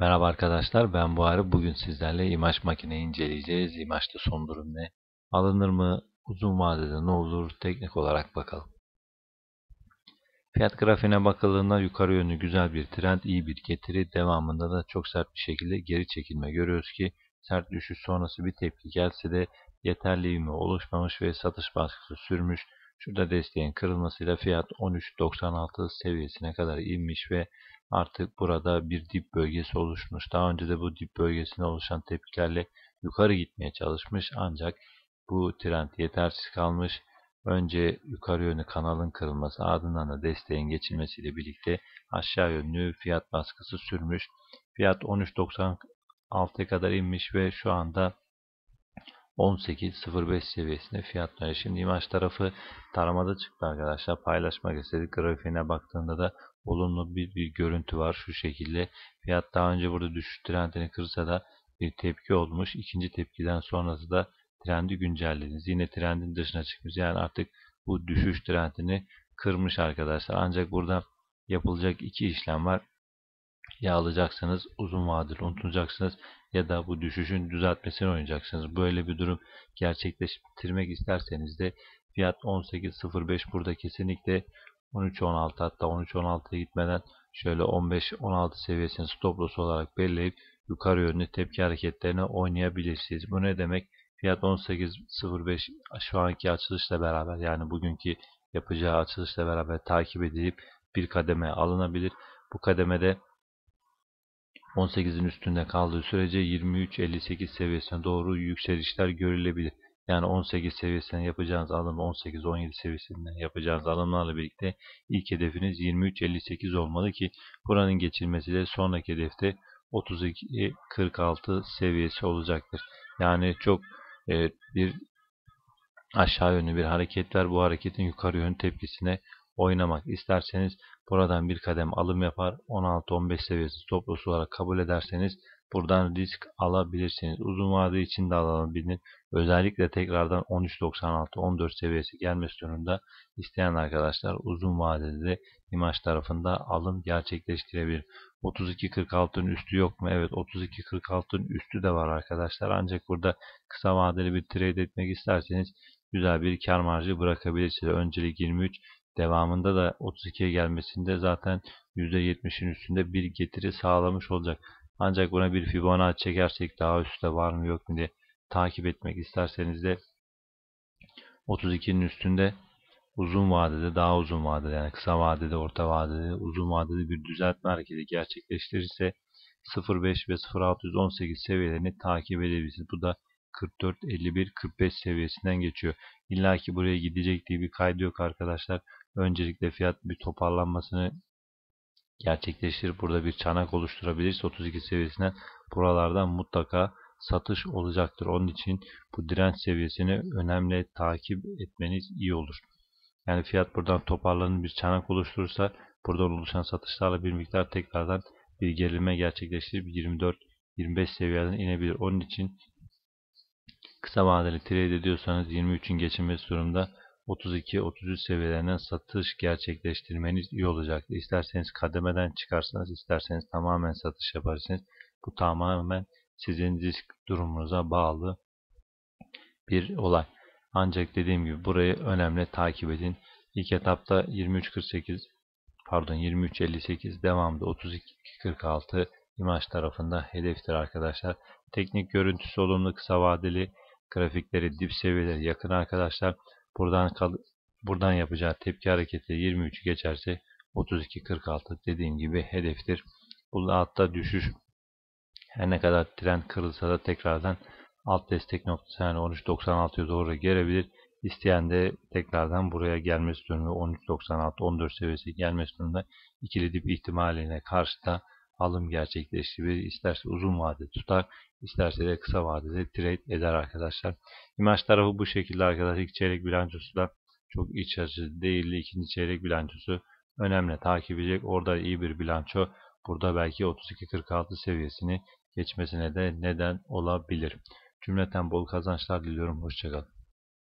Merhaba arkadaşlar ben Buhari. Bugün sizlerle imaj makineyi inceleyeceğiz. İmajda son durum ne? Alınır mı? Uzun vadede ne olur? Teknik olarak bakalım. Fiyat grafiğine bakıldığında yukarı yönlü güzel bir trend, iyi bir getiri. Devamında da çok sert bir şekilde geri çekilme görüyoruz ki sert düşüş sonrası bir tepki gelse de yeterli mi oluşmamış ve satış baskısı sürmüş. Şurada desteğin kırılmasıyla fiyat 13.96 seviyesine kadar inmiş ve artık burada bir dip bölgesi oluşmuş. Daha önce de bu dip bölgesine oluşan tepkilerle yukarı gitmeye çalışmış ancak bu trend yetersiz kalmış. Önce yukarı yönlü kanalın kırılması ardından da desteğin geçilmesiyle birlikte aşağı yönlü fiyat baskısı sürmüş. Fiyat 13.96'ya kadar inmiş ve şu anda 18.05 seviyesinde fiyatlar. Şimdi imaj tarafı taramada çıktı arkadaşlar. Paylaşmak istedik. Grafiğine baktığında da olumlu bir, bir görüntü var şu şekilde. Fiyat daha önce burada düşüş trendini kırsa da bir tepki olmuş. İkinci tepkiden sonrası da trendi güncellediniz. Yine trendin dışına çıkmış. Yani artık bu düşüş trendini kırmış arkadaşlar. Ancak burada yapılacak iki işlem var ya alacaksınız uzun vadeli unutacaksınız ya da bu düşüşün düzeltmesini oynayacaksınız. Böyle bir durum gerçekleştirmek isterseniz de fiyat 18.05 burada kesinlikle 13.16 hatta 13.16'ya gitmeden şöyle 15-16 seviyesini stop loss olarak belirleyip yukarı yönlü tepki hareketlerini oynayabilirsiniz. Bu ne demek? Fiyat 18.05 şu anki açılışla beraber yani bugünkü yapacağı açılışla beraber takip edilip bir kademe alınabilir. Bu kademede 18'in üstünde kaldığı sürece 23-58 seviyesine doğru yükselişler görülebilir. Yani 18 seviyesinden yapacağınız alım 18-17 seviyesinden yapacağınız alımlarla birlikte ilk hedefiniz 23-58 olmalı ki buranın geçilmesi de sonraki hedefte 32-46 seviyesi olacaktır. Yani çok e, bir aşağı yönlü bir hareket var. Bu hareketin yukarı yön tepkisine oynamak isterseniz buradan bir kadem alım yapar. 16-15 seviyesi stop olarak kabul ederseniz buradan risk alabilirsiniz. Uzun vade için de alabilir. Özellikle tekrardan 13.96-14 seviyesi gelmesi durumunda isteyen arkadaşlar uzun vadede imaj tarafında alım gerçekleştirebilir. 32.46'ın üstü yok mu? Evet 32.46'ın üstü de var arkadaşlar. Ancak burada kısa vadeli bir trade etmek isterseniz güzel bir kar marjı bırakabilirsiniz. Öncelik 23 devamında da 32'ye gelmesinde zaten %70'in üstünde bir getiri sağlamış olacak. Ancak buna bir Fibonacci çekersek daha üstte var mı yok mu diye takip etmek isterseniz de 32'nin üstünde uzun vadede daha uzun vadede yani kısa vadede orta vadede uzun vadede bir düzeltme hareketi gerçekleştirirse 0.5 ve 0.618 seviyelerini takip edebilirsiniz. Bu da 44, 51, 45 seviyesinden geçiyor. İlla ki buraya gidecek diye bir kaydı yok arkadaşlar öncelikle fiyat bir toparlanmasını gerçekleştirir burada bir çanak oluşturabilirse 32 seviyesinden buralardan mutlaka satış olacaktır. Onun için bu direnç seviyesini önemli takip etmeniz iyi olur. Yani fiyat buradan toparlanır bir çanak oluşturursa buradan oluşan satışlarla bir miktar tekrardan bir gerilme gerçekleştirip 24-25 seviyeden inebilir. Onun için kısa vadeli trade ediyorsanız 23'ün geçilmesi durumda 32-33 seviyelerine satış gerçekleştirmeniz iyi olacaktır. İsterseniz kademeden çıkarsanız, isterseniz tamamen satış yaparsınız. Bu tamamen sizin risk durumunuza bağlı bir olay. Ancak dediğim gibi burayı önemli takip edin. İlk etapta 23.48 pardon 23.58 devamlı 32.46 imaj tarafında hedeftir arkadaşlar. Teknik görüntüsü olumlu kısa vadeli grafikleri dip seviyeleri yakın arkadaşlar. Buradan kal buradan yapacağı tepki hareketi 23 geçerse 32-46 dediğim gibi hedeftir. Bu altta düşüş her ne kadar tren kırılsa da tekrardan alt destek noktası yani 13.96'ya doğru gelebilir. İsteyen de tekrardan buraya gelmesi durumunda 13.96-14 seviyesi gelmesi durumunda ikili dip ihtimaline karşı da alım gerçekleştirir. İsterse uzun vadede tutar, isterse de kısa vadede trade eder arkadaşlar. İmaç tarafı bu şekilde arkadaşlar. İlk çeyrek bilançosu da çok iç açıcı değildi. İkinci çeyrek bilançosu önemli takip edecek. Orada iyi bir bilanço. Burada belki 32-46 seviyesini geçmesine de neden olabilir. Cümleten bol kazançlar diliyorum. Hoşçakalın.